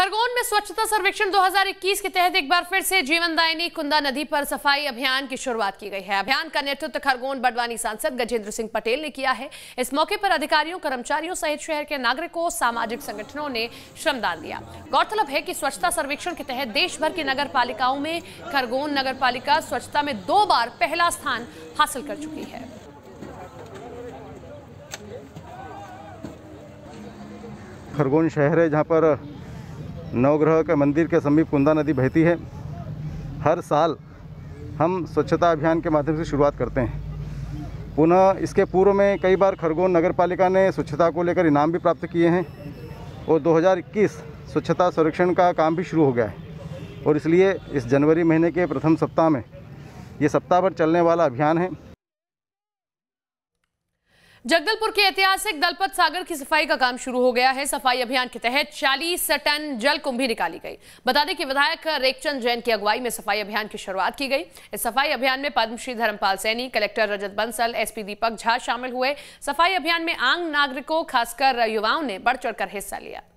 खरगोन में स्वच्छता सर्वेक्षण 2021 के तहत एक बार फिर से जीवनदायिनी कुंदा नदी पर सफाई अभियान की शुरुआत की गई है अभियान का नेतृत्व खरगोन बडवानी सांसद गजेंद्र सिंह पटेल ने किया है इस मौके पर अधिकारियों कर्मचारियों सहित शहर के नागरिकों सामाजिक संगठनों ने श्रमदान दिया गौरतलब है कि स्वच्छता सर्वेक्षण के तहत देश भर की नगर में खरगोन नगर स्वच्छता में दो बार पहला स्थान हासिल कर चुकी है खरगोन शहर है जहाँ पर नवग्रह के मंदिर के समीप कुंदा नदी बहती है हर साल हम स्वच्छता अभियान के माध्यम से शुरुआत करते हैं पुनः इसके पूर्व में कई बार खरगोन नगर पालिका ने स्वच्छता को लेकर इनाम भी प्राप्त किए हैं और 2021 स्वच्छता संरक्षण का काम भी शुरू हो गया है और इसलिए इस जनवरी महीने के प्रथम सप्ताह में ये सप्ताह भर चलने वाला अभियान है जगदलपुर के ऐतिहासिक दलपत सागर की सफाई का काम शुरू हो गया है सफाई अभियान के तहत 40 टन जल कुंभी निकाली गई बता दें कि विधायक रेखचंद जैन की अगुवाई में सफाई अभियान की शुरुआत की गई इस सफाई अभियान में पद्मश्री धर्मपाल सैनी कलेक्टर रजत बंसल एसपी दीपक झा शामिल हुए सफाई अभियान में आम नागरिकों खासकर युवाओं ने बढ़ चढ़कर हिस्सा लिया